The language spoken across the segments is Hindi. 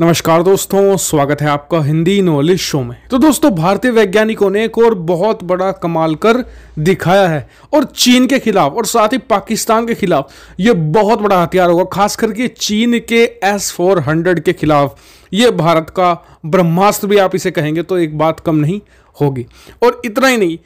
नमस्कार दोस्तों स्वागत है आपका हिंदी नॉलेज शो में तो दोस्तों भारतीय वैज्ञानिकों ने एक और बहुत बड़ा कमाल कर दिखाया है और चीन के खिलाफ और साथ ही पाकिस्तान के खिलाफ ये बहुत बड़ा हथियार होगा खास करके चीन के एस फोर हंड्रेड के खिलाफ ये भारत का ब्रह्मास्त्र भी आप इसे कहेंगे तो एक बात कम नहीं होगी और इतना ही नहीं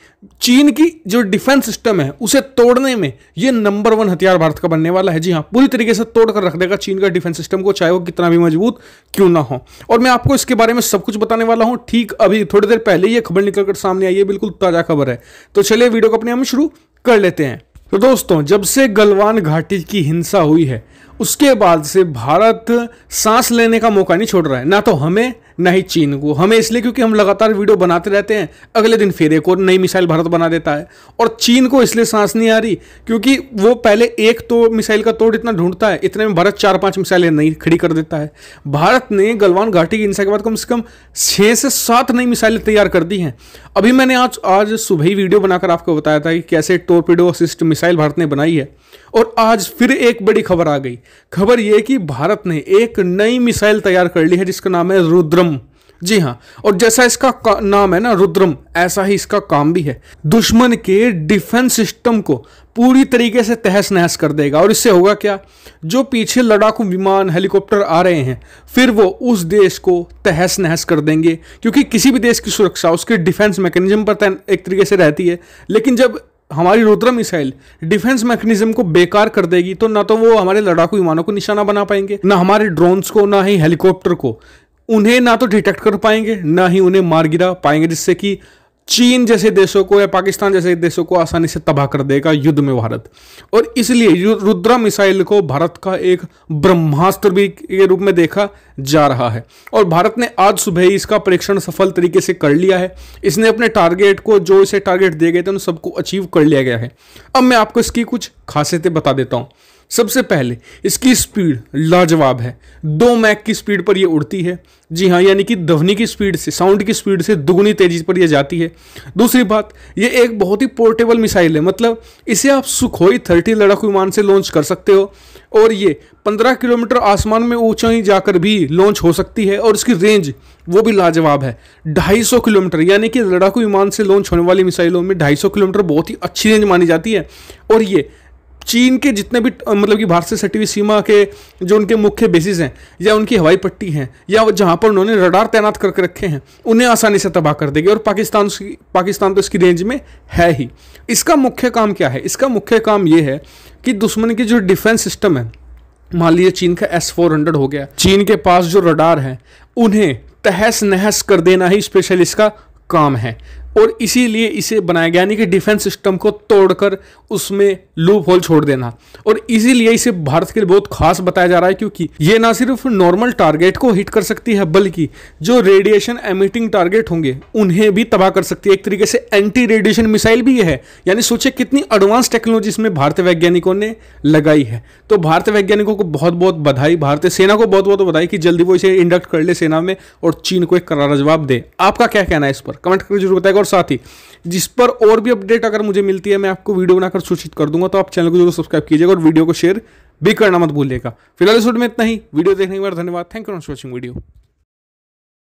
चीन की जो डिफेंस सिस्टम है उसे तोड़ने में ये नंबर वन हथियार भारत का बनने वाला है जी हाँ पूरी तरीके से तोड़ कर रख देगा चीन का डिफेंस सिस्टम को चाहे वो कितना भी मजबूत क्यों ना हो और मैं आपको इसके बारे में सब कुछ बताने वाला हूँ ठीक अभी थोड़ी देर पहले ये खबर निकल कर सामने आई है बिल्कुल ताज़ा खबर है तो चलिए वीडियो को अपने हम शुरू कर लेते हैं तो दोस्तों जब से गलवान घाटी की हिंसा हुई है उसके बाद से भारत सांस लेने का मौका नहीं छोड़ रहा है ना तो हमें ना ही चीन को हमें इसलिए क्योंकि हम लगातार वीडियो बनाते रहते हैं अगले दिन फिर एक और नई मिसाइल भारत बना देता है और चीन को इसलिए सांस नहीं आ रही क्योंकि वो पहले एक तो मिसाइल का तोड़ इतना ढूंढता है इतने में भारत चार पांच मिसाइलें नई खड़ी कर देता है भारत ने गलवान घाटी की हिंसा के बाद कम से कम छः से सात नई मिसाइलें तैयार कर दी हैं अभी मैंने आज आज सुबह ही वीडियो बनाकर आपको बताया था कि कैसे टोरपीडो असिस्ट मिसाइल भारत ने बनाई है और आज फिर एक बड़ी खबर आ गई खबर यह कि भारत ने एक नई मिसाइल तैयार कर ली है जिसका नाम है रुद्र जी हाँ और जैसा इसका नाम है ना रुद्रम ऐसा ही इसका काम भी है दुश्मन के डिफेंस सिस्टम को पूरी तरीके से तहस नहस कर देगा और इससे होगा क्या जो पीछे लड़ाकू विमान हेलीकॉप्टर आ रहे हैं फिर वो उस देश को तहस नहस कर देंगे क्योंकि किसी भी देश की सुरक्षा उसके डिफेंस मैकेनिज्म पर एक तरीके से रहती है लेकिन जब हमारी रुद्र मिसाइल डिफेंस मैकेनिज्म को बेकार कर देगी तो ना तो वो हमारे लड़ाकू विमानों को निशाना बना पाएंगे ना हमारे ड्रोन्स को ना ही हेलीकॉप्टर को उन्हें ना तो डिटेक्ट कर पाएंगे ना ही उन्हें मार गिरा पाएंगे जिससे कि चीन जैसे देशों को या पाकिस्तान जैसे देशों को आसानी से तबाह कर देगा युद्ध में भारत और इसलिए रुद्रा मिसाइल को भारत का एक ब्रह्मास्त्र भी के रूप में देखा जा रहा है और भारत ने आज सुबह ही इसका परीक्षण सफल तरीके से कर लिया है इसने अपने टारगेट को जो इसे टारगेट दिए गए थे उन सबको अचीव कर लिया गया है अब मैं आपको इसकी कुछ खासियतें बता देता हूँ सबसे पहले इसकी स्पीड लाजवाब है दो मैक की स्पीड पर यह उड़ती है जी हाँ यानी कि ध्वनि की स्पीड से साउंड की स्पीड से दुगुनी तेजी पर यह जाती है दूसरी बात यह एक बहुत ही पोर्टेबल मिसाइल है मतलब इसे आप सुखोई थर्टी लड़ाकू विमान से लॉन्च कर सकते हो और ये 15 किलोमीटर आसमान में ऊंचाई जाकर भी लॉन्च हो सकती है और इसकी रेंज वो भी लाजवाब है 250 किलोमीटर यानी कि लड़ाकू विमान से लॉन्च होने वाली मिसाइलों में 250 किलोमीटर बहुत ही अच्छी रेंज मानी जाती है और ये चीन के जितने भी मतलब कि भारत से सटी हुई सीमा के जो उनके मुख्य बेसिस हैं या उनकी हवाई पट्टी हैं या जहाँ पर उन्होंने रडार तैनात करके रखे हैं उन्हें आसानी से तबाह कर देगी और पाकिस्तान पाकिस्तान तो इसकी रेंज में है ही इसका मुख्य काम क्या है इसका मुख्य काम ये है कि दुश्मन की जो डिफेंस सिस्टम है मान लीजिए चीन का एस फोर हंड्रेड हो गया चीन के पास जो रडार है उन्हें तहस नहस कर देना ही स्पेशल इसका काम है और इसीलिए इसे बनाया गया यानी कि डिफेंस सिस्टम को तोड़कर उसमें लूप होल छोड़ देना और इसीलिए इसे भारत के लिए बहुत खास बताया जा रहा है क्योंकि ये ना सिर्फ नॉर्मल टारगेट को हिट कर सकती है बल्कि जो रेडिएशन एमिटिंग टारगेट होंगे उन्हें भी तबाह कर सकती है एक तरीके से एंटी रेडिएशन मिसाइल भी है यानी सोचे कितनी एडवांस टेक्नोलॉजी इसमें भारतीय वैज्ञानिकों ने लगाई है तो भारतीय वैज्ञानिकों को बहुत बहुत बधाई भारतीय सेना को बहुत बहुत बधाई कि जल्दी वो इसे इंडक्ट कर ले सेना में और चीन को एक करारा जवाब दे आपका क्या कहना है इस पर कमेंट करके जरूर बताएगा और साथ ही जिस पर और भी अपडेट अगर मुझे मिलती है मैं आपको वीडियो बनाकर सूचित कर दूंगा तो आप चैनल को जरूर सब्सक्राइब कीजिएगा और वीडियो को शेयर भी करना मत भूलिएगा फिलहाल इस वीडियो में इतना ही वीडियो देखने के बाद धन्यवाद thank you for watching video